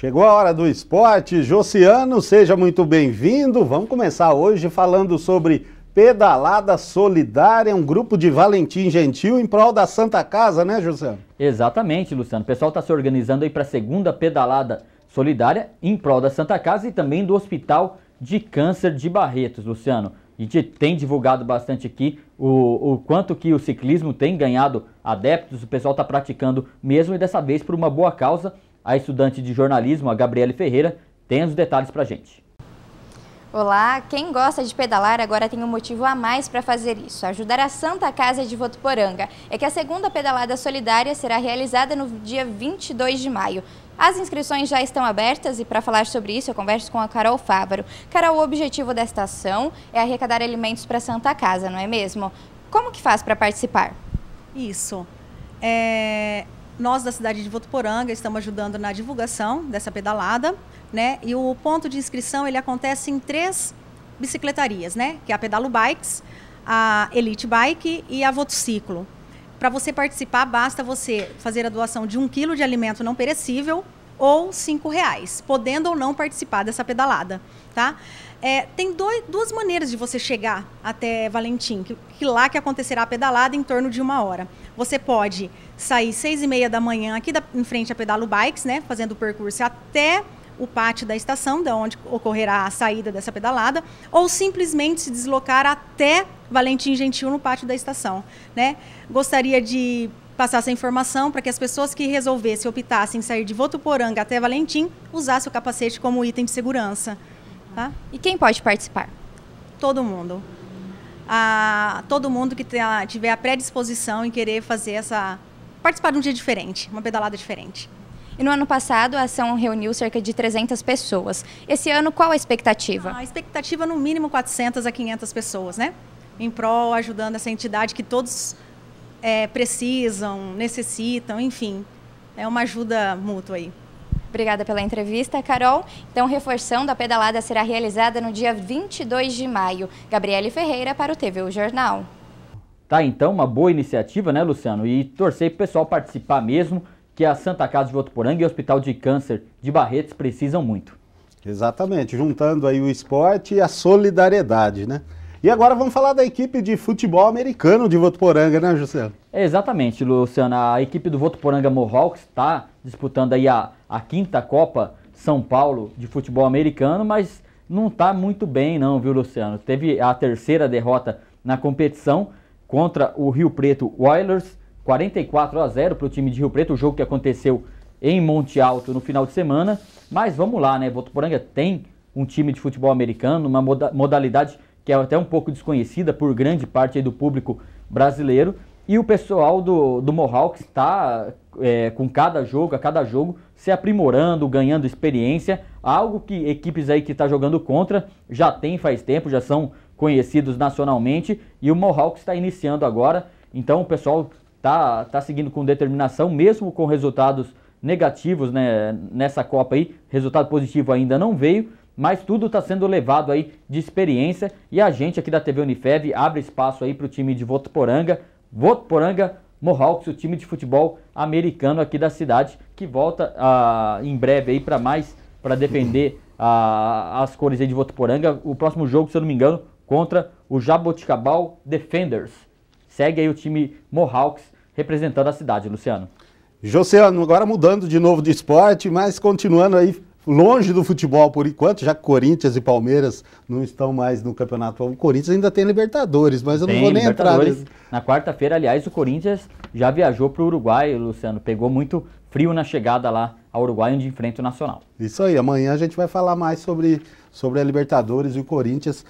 Chegou a hora do esporte. Josiano, seja muito bem-vindo. Vamos começar hoje falando sobre Pedalada Solidária, um grupo de Valentim Gentil em prol da Santa Casa, né, Josiano? Exatamente, Luciano. O pessoal está se organizando aí para a segunda pedalada solidária em prol da Santa Casa e também do Hospital de Câncer de Barretos, Luciano. A gente tem divulgado bastante aqui o, o quanto que o ciclismo tem ganhado adeptos, o pessoal está praticando mesmo e dessa vez por uma boa causa a estudante de jornalismo, a Gabriele Ferreira, tem os detalhes para gente. Olá, quem gosta de pedalar agora tem um motivo a mais para fazer isso, ajudar a Santa Casa de Votuporanga. É que a segunda pedalada solidária será realizada no dia 22 de maio. As inscrições já estão abertas e para falar sobre isso eu converso com a Carol Fávaro. Carol, o objetivo desta ação é arrecadar alimentos para Santa Casa, não é mesmo? Como que faz para participar? Isso. É, nós da cidade de Votuporanga estamos ajudando na divulgação dessa pedalada, né? E o ponto de inscrição ele acontece em três bicicletarias, né? Que é a Pedalo Bikes, a Elite Bike e a Votociclo. Para você participar, basta você fazer a doação de um quilo de alimento não perecível ou cinco reais, podendo ou não participar dessa pedalada, tá? É, tem dois, duas maneiras de você chegar até Valentim, que, que, lá que acontecerá a pedalada em torno de uma hora. Você pode sair seis e meia da manhã aqui da, em frente a Pedalo Bikes, né, fazendo o percurso até o pátio da estação, da onde ocorrerá a saída dessa pedalada, ou simplesmente se deslocar até Valentim Gentil no pátio da estação, né? Gostaria de passar essa informação para que as pessoas que resolvessem optassem sair de Votuporanga até Valentim usassem o capacete como item de segurança. Tá? E quem pode participar? Todo mundo. Ah, todo mundo que tenha, tiver a predisposição em querer fazer essa. participar de um dia diferente, uma pedalada diferente. E no ano passado, a ação reuniu cerca de 300 pessoas. Esse ano, qual a expectativa? Ah, a expectativa, no mínimo, 400 a 500 pessoas, né? Em prol, ajudando essa entidade que todos é, precisam, necessitam, enfim. É uma ajuda mútua aí. Obrigada pela entrevista, Carol. Então, reforçando, a pedalada será realizada no dia 22 de maio. Gabriele Ferreira para o TV o Jornal. Tá, então, uma boa iniciativa, né, Luciano? E torcer para o pessoal participar mesmo, que a Santa Casa de Votuporanga e o Hospital de Câncer de Barretos precisam muito. Exatamente, juntando aí o esporte e a solidariedade, né? E agora vamos falar da equipe de futebol americano de Votuporanga, né, José? Exatamente, Luciano. A equipe do Votuporanga Mohawks está disputando aí a, a quinta Copa São Paulo de futebol americano, mas não está muito bem não, viu, Luciano? Teve a terceira derrota na competição contra o Rio Preto Oilers, 44 a 0 para o time de Rio Preto, o jogo que aconteceu em Monte Alto no final de semana. Mas vamos lá, né? Votuporanga tem um time de futebol americano, uma moda modalidade que é até um pouco desconhecida por grande parte do público brasileiro. E o pessoal do, do Mohawks está é, com cada jogo, a cada jogo, se aprimorando, ganhando experiência. Algo que equipes aí que está jogando contra já tem faz tempo, já são conhecidos nacionalmente. E o Mohawk está iniciando agora. Então o pessoal está tá seguindo com determinação, mesmo com resultados negativos né, nessa Copa aí. Resultado positivo ainda não veio, mas tudo está sendo levado aí de experiência e a gente aqui da TV Unifev abre espaço aí para o time de Votuporanga, Votuporanga Mohawks, o time de futebol americano aqui da cidade, que volta ah, em breve aí para mais, para defender as cores aí de Votuporanga. O próximo jogo, se eu não me engano, contra o Jaboticabal Defenders. Segue aí o time Mohawks representando a cidade, Luciano. José, agora mudando de novo de esporte, mas continuando aí longe do futebol por enquanto, já que Corinthians e Palmeiras não estão mais no campeonato. O Corinthians ainda tem Libertadores, mas eu tem, não vou nem entrar. Nesse... Na quarta-feira, aliás, o Corinthians já viajou para o Uruguai, Luciano. Pegou muito frio na chegada lá ao Uruguai, onde enfrenta o Nacional. Isso aí, amanhã a gente vai falar mais sobre, sobre a Libertadores e o Corinthians.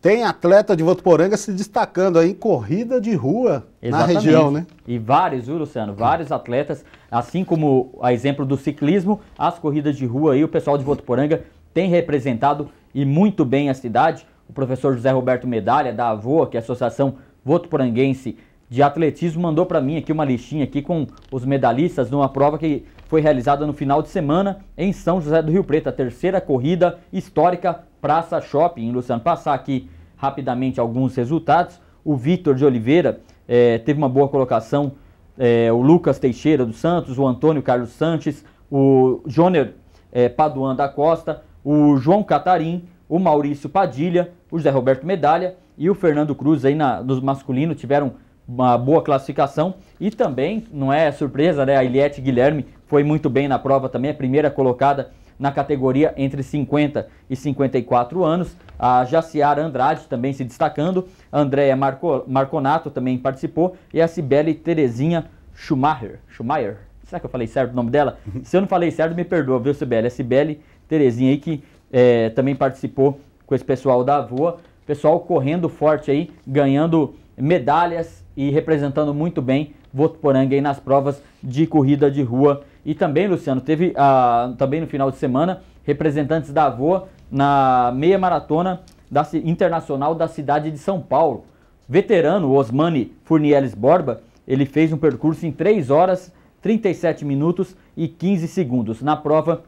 Tem atleta de Votuporanga se destacando aí em corrida de rua Exatamente. na região, né? E vários, viu, Luciano? Vários atletas, assim como a exemplo do ciclismo, as corridas de rua aí, o pessoal de Votuporanga tem representado e muito bem a cidade. O professor José Roberto Medalha, da AVOA, que é a Associação Votuporanguense de Atletismo, mandou para mim aqui uma listinha aqui com os medalhistas numa prova que foi realizada no final de semana em São José do Rio Preto, a terceira corrida histórica Praça Shopping. Luciano, passar aqui rapidamente alguns resultados. O Vitor de Oliveira é, teve uma boa colocação, é, o Lucas Teixeira dos Santos, o Antônio Carlos Sanches, o Jôner é, eh, Paduan da Costa, o João Catarim, o Maurício Padilha, o José Roberto Medalha e o Fernando Cruz aí na, nos masculinos tiveram uma boa classificação e também, não é surpresa, né, a Eliette Guilherme foi muito bem na prova também, a primeira colocada na categoria entre 50 e 54 anos. A Jaciara Andrade também se destacando, a Andrea Marco, Marconato também participou e a Cibele Terezinha Schumacher. Schumacher? Será que eu falei certo o nome dela? Se eu não falei certo, me perdoa, viu, Cibele? A Cibele Terezinha aí que é, também participou com esse pessoal da Voa. Pessoal correndo forte aí, ganhando medalhas e representando muito bem Votuporanga aí nas provas de corrida de rua e também, Luciano, teve ah, também no final de semana representantes da Avoa na meia maratona da, internacional da cidade de São Paulo. Veterano Osmani Furnieles Borba, ele fez um percurso em 3 horas, 37 minutos e 15 segundos. Na prova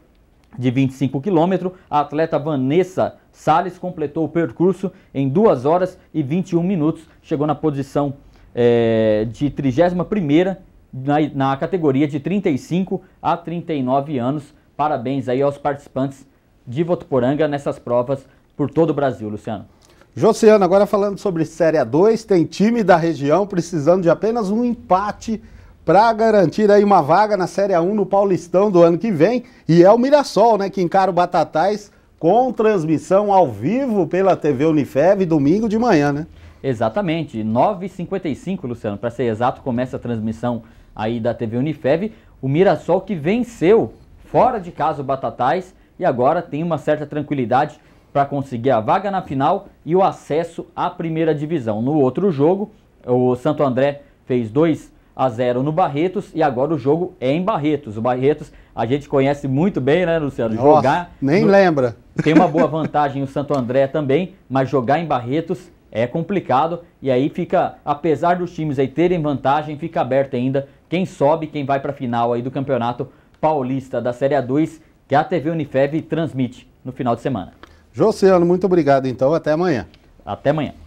de 25 quilômetros, a atleta Vanessa Sales completou o percurso em 2 horas e 21 minutos, chegou na posição é, de 31 primeira na, na categoria de 35 a 39 anos. Parabéns aí aos participantes de Votuporanga nessas provas por todo o Brasil, Luciano. Josiano, agora falando sobre Série A2, tem time da região precisando de apenas um empate para garantir aí uma vaga na Série A1 no Paulistão do ano que vem. E é o Mirassol, né, que encara o Batatais com transmissão ao vivo pela TV Unifev domingo de manhã, né? Exatamente, 9h55, Luciano, para ser exato, começa a transmissão aí da TV Unifev. O Mirassol que venceu fora de casa o Batatais e agora tem uma certa tranquilidade para conseguir a vaga na final e o acesso à primeira divisão. No outro jogo, o Santo André fez 2 a 0 no Barretos e agora o jogo é em Barretos. O Barretos a gente conhece muito bem, né, Luciano? Nossa, jogar. Nem no... lembra. Tem uma boa vantagem o Santo André também, mas jogar em Barretos é complicado e aí fica, apesar dos times aí terem vantagem, fica aberto ainda quem sobe, quem vai para a final aí do Campeonato Paulista da Série A2, que a TV Unifev transmite no final de semana. Josiano, muito obrigado então, até amanhã. Até amanhã.